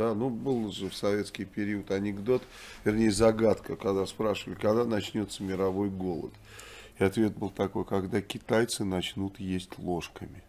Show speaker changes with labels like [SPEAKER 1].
[SPEAKER 1] Да, ну был же в советский период анекдот, вернее загадка, когда спрашивали, когда начнется мировой голод. И ответ был такой, когда китайцы начнут есть ложками.